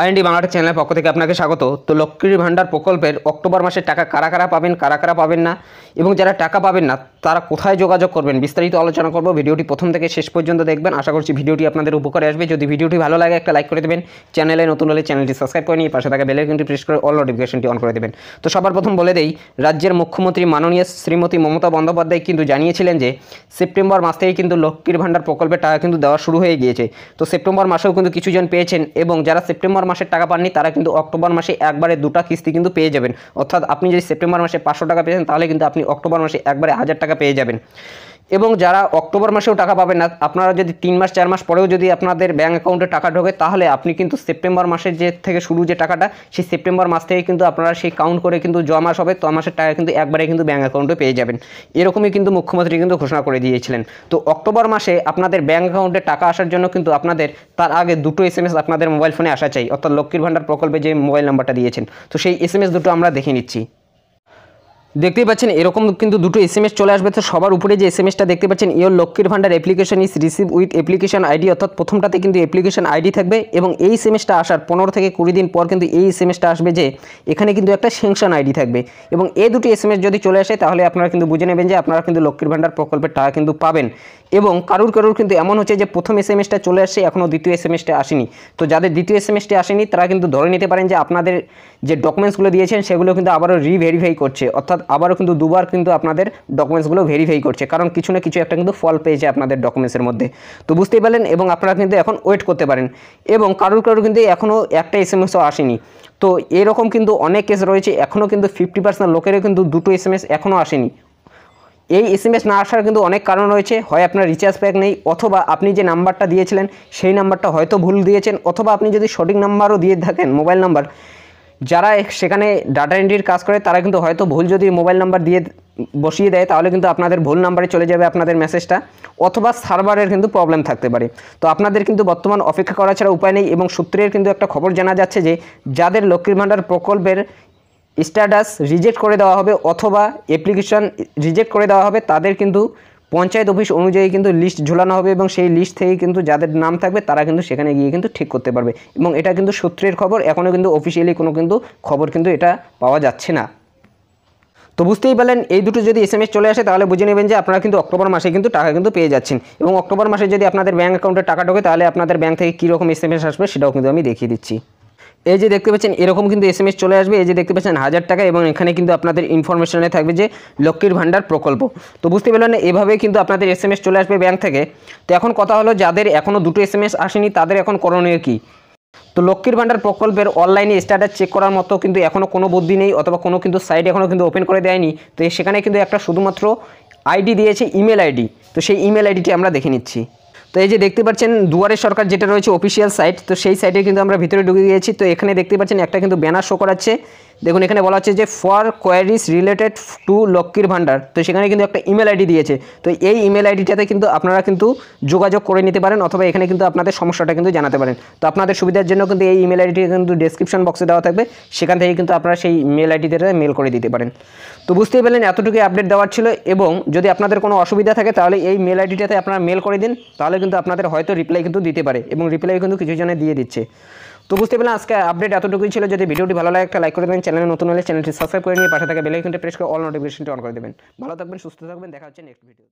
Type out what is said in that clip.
IND বাংলাটা চ্যানেলের পক্ষ থেকে আপনাকে স্বাগত তো লক্ষ্মীর ভাণ্ডার প্রকল্পের অক্টোবর মাসে টাকা কারা কারা পাবেন কারা কারা পাবেন না এবং যারা টাকা পাবেন না তারা কোথায় যোগাযোগ করবেন বিস্তারিত আলোচনা করব ভিডিওটি প্রথম থেকে শেষ পর্যন্ত দেখবেন আশা করছি ভিডিওটি আপনাদের উপকারে আসবে যদি ভিডিওটি ভালো লাগে একটা লাইক করে দেবেন চ্যানেলে নতুন হলে চ্যানেলটি সাবস্ক্রাইব করে নিয়ে পাশে থাকা বেলাইকনটি প্রেস করে অল নোটিফিকেশনটি অন করে দেবেন তো সবার প্রথম বলে দেই রাজ্যের মুখ্যমন্ত্রী মাননীয় শ্রীমতী মমতা বন্দ্যোপাধ্যায় কিন্তু জানিয়েছিলেন যে সেপ্টেম্বর মাস থেকে কিন্তু লক্ষ্মীর ভাণ্ডার প্রকল্পের টাকা কিন্তু দেওয়া শুরু হয়ে গিয়েছে তো সেপ্টেম্বর মাসেও কিন্তু কিছুজন পেয়েছেন এবং যারা সেপ্টেম্বর সেপ্টেম্বর মাসের টাকা পাননি তারা কিন্তু অক্টোবর মাসে একবারে দুটো কিস্তি কিন্তু পেয়ে যাবেন অর্থাৎ আপনি যদি সেপ্টেম্বর মাসে পাঁচশো টাকা পেয়েছেন তাহলে কিন্তু আপনি অক্টোবর মাসে একবারে হাজার টাকা পেয়ে যাবেন এবং যারা অক্টোবর মাসেও টাকা পাবেন না আপনারা যদি তিন মাস চার মাস পরেও যদি আপনাদের ব্যাঙ্ক অ্যাকাউন্টে টাকা ঢোকে তাহলে আপনি কিন্তু সেপ্টেম্বর মাসের যে থেকে শুরু যে টাকাটা সেই সেপ্টেম্বর মাস থেকে কিন্তু আপনারা সেই কাউন্ট করে কিন্তু জ মাস হবে ত মাসের টাকা কিন্তু একবারে কিন্তু ব্যাঙ্ক অ্যাকাউন্টে পেয়ে যাবেন এরকমই কিন্তু মুখ্যমন্ত্রী কিন্তু ঘোষণা করে দিয়েছিলেন তো অক্টোবর মাসে আপনাদের ব্যাঙ্ক অ্যাকাউন্টে টাকা আসার জন্য কিন্তু আপনাদের তার আগে দুটো এস এম এস আপনাদের মোবাইল ফোনে আসা চাই অর্থাৎ লক্ষ্মীর ভাণ্ডার প্রকল্পে যে মোবাইল নাম্বারটা দিয়েছেন তো সেই এস দুটো আমরা দেখে নিচ্ছি দেখতেই পাচ্ছেন এরকম কিন্তু দুটো এস চলে আসবে তো সবার উপরে যে এস এমএসটা দেখতে পাচ্ছেন your Lakshmir Bhandar application is received with application ID অর্থাৎ প্রথমটাতে কিন্তু অ্যাপ্লিকেশন আইডি থাকবে এবং এই সেমেসটা আসার পনেরো থেকে কুড়ি দিন পর কিন্তু এই এস এমএসটা আসবে যে এখানে কিন্তু একটা সেংশন আইডি থাকবে এবং এই দুটো এস যদি চলে আসে তাহলে আপনারা কিন্তু বুঝে নেবেন যে আপনারা কিন্তু লক্ষ্মীর ভান্ডার প্রকল্পের টাকা কিন্তু পাবেন এবং কারুর কারুর কিন্তু এমন হচ্ছে যে প্রথম এস এমএসটা চলে আসছে এখনও দ্বিতীয় এস এমএসটা আসেনি তো যাদের দ্বিতীয় এস এমএসটি আসেনি তারা কিন্তু ধরে নিতে পারেন যে আপনাদের যে ডকুমেন্টসগুলো দিয়েছেন সেগুলো কিন্তু আবারও রিভেরিফাই করছে অর্থাৎ আবারও কিন্তু দুবার কিন্তু আপনাদের ডকুমেন্টসগুলো ভেরিফাই করছে কারণ কিছু না কিছু একটা কিন্তু ফল পেয়েছে আপনাদের ডকুমেন্টসের মধ্যে তো বুঝতেই পারলেন এবং আপনারা কিন্তু এখন ওয়েট করতে পারেন এবং কারোর কারোর কিন্তু এখনও একটা এস এম এসও আসেনি তো এরকম কিন্তু অনেক কেস রয়েছে এখনও কিন্তু ফিফটি পার্সেন্ট লোকেরও কিন্তু দুটো এস এম এস এখনও আসেনি এই এসএমএস না আসার কিন্তু অনেক কারণ রয়েছে হয় আপনার রিচার্জ প্যাক নেই অথবা আপনি যে নাম্বারটা দিয়েছিলেন সেই নাম্বারটা হয়তো ভুল দিয়েছেন অথবা আপনি যদি সঠিক নাম্বারও দিয়ে থাকেন মোবাইল নাম্বার যারা সেখানে ডাটা এন্ট্রির কাজ করে তারা কিন্তু হয়তো ভুল যদি মোবাইল নাম্বার দিয়ে বসিয়ে দেয় তাহলে কিন্তু আপনাদের ভুল নাম্বারে চলে যাবে আপনাদের মেসেজটা অথবা সার্ভারের কিন্তু প্রবলেম থাকতে পারে তো আপনাদের কিন্তু বর্তমান অপেক্ষা করা ছাড়া উপায় নেই এবং সূত্রের কিন্তু একটা খবর জানা যাচ্ছে যে যাদের লক্ষ্মীর ভাণ্ডার প্রকল্পের স্ট্যাটাস রিজেক্ট করে দেওয়া হবে অথবা অ্যাপ্লিকেশন রিজেক্ট করে দেওয়া হবে তাদের কিন্তু পঞ্চায়েত অফিস অনুযায়ী কিন্তু লিস্ট ঝোলানো হবে এবং সেই লিস্ট থেকে কিন্তু যাদের নাম থাকবে তারা কিন্তু সেখানে গিয়ে কিন্তু ঠিক করতে পারবে এবং এটা কিন্তু সূত্রের খবর এখনও কিন্তু অফিসিয়ালি কোনো কিন্তু খবর কিন্তু এটা পাওয়া যাচ্ছে না তো বুঝতেই পারলেন এই দুটো যদি এস চলে আসে তাহলে বুঝে নেবেন যে আপনারা কিন্তু অক্টোবর মাসে কিন্তু টাকা কিন্তু পেয়ে যাচ্ছেন এবং অক্টোবর মাসে যদি আপনাদের ব্যাঙ্ক অ্যাকাউন্টে টাকা ঢোকে তাহলে আপনাদের ব্যাঙ্ক থেকে কীরকম এস আসবে সেটাও কিন্তু আমি দেখিয়ে দিচ্ছি এই যে দেখতে পাচ্ছেন এরকম কিন্তু এস চলে আসবে এই যে দেখতে পাচ্ছেন হাজার টাকা এবং এখানে কিন্তু আপনাদের ইনফরমেশনে থাকবে যে লক্ষ্মীর ভাণ্ডার প্রকল্প তো বুঝতে পারলেন এভাবেই কিন্তু আপনাদের এস চলে আসবে ব্যাংক থেকে তো এখন কথা হলো যাদের এখনও দুটো এস আসেনি তাদের এখন করণীয় কী তো লক্ষ্মীর ভাণ্ডার প্রকল্পের অনলাইনে স্ট্যাটাস চেক করার মতো কিন্তু এখনও কোনো বুদ্ধি নেই অথবা কোনো কিন্তু সাইট এখনও কিন্তু ওপেন করে দেয়নি তো সেখানে কিন্তু একটা শুধুমাত্র আইডি দিয়েছে ইমেল আইডি তো সেই ইমেল আইডিটি আমরা দেখে নিচ্ছি তো এই যে দেখতে পাচ্ছেন দুয়ারের সরকার যেটা রয়েছে অফিসিয়াল সাইট তো সেই সাইটে কিন্তু আমরা ভিতরে ঢুকে গিয়েছি তো এখানে দেখতে পাচ্ছেন একটা কিন্তু ব্যানার শো করাচ্ছে দেখুন এখানে বলা হচ্ছে যে ফর কোয়ারিজ রিলেটেড টু লক্ষ্মীর ভাণ্ডার তো সেখানে কিন্তু একটা ইমেল আইডি দিয়েছে তো এই ইমেল আইডিটাতে কিন্তু আপনারা কিন্তু যোগাযোগ করে নিতে পারেন অথবা এখানে কিন্তু আপনাদের সমস্যাটা কিন্তু জানাতে পারেন তো আপনাদের সুবিধার জন্য কিন্তু এই ইমেল আইডিটা কিন্তু ডিসক্রিপশন বক্সে দেওয়া থাকবে সেখান থেকে কিন্তু আপনারা সেই মেল আইডিতে মেল করে দিতে পারেন তো বুঝতেই পারলেন এতটুকু আপডেট দেওয়ার ছিল এবং যদি আপনাদের কোনো অসুবিধা থাকে তাহলে এই মেল আইডিটাতে আপনারা মেল করে দিন তাহলে কিন্তু আপনাদের হয়তো রিপ্লাই কিন্তু দিতে পারে এবং রিপ্লাই কিন্তু কিছু জনে দিয়ে দিচ্ছে তো বুঝতে পারলাম আজকে আপডেট এতটুকুই ছিল যদি ভিডিওটি ভালো লাগে একটা লাইক করে দেবেন চ্যানেলে নতুন হলে চ্যানেলটি সাবস্ক্রাইব করে নিয়ে পাশে থাকা বেলাইকনটি প্রেস করে অল নোটিফিকেশনটি অন করে দেবেন ভালো থাকবেন সুস্থ থাকবেন দেখা হচ্ছে নেক্সট ভিডিও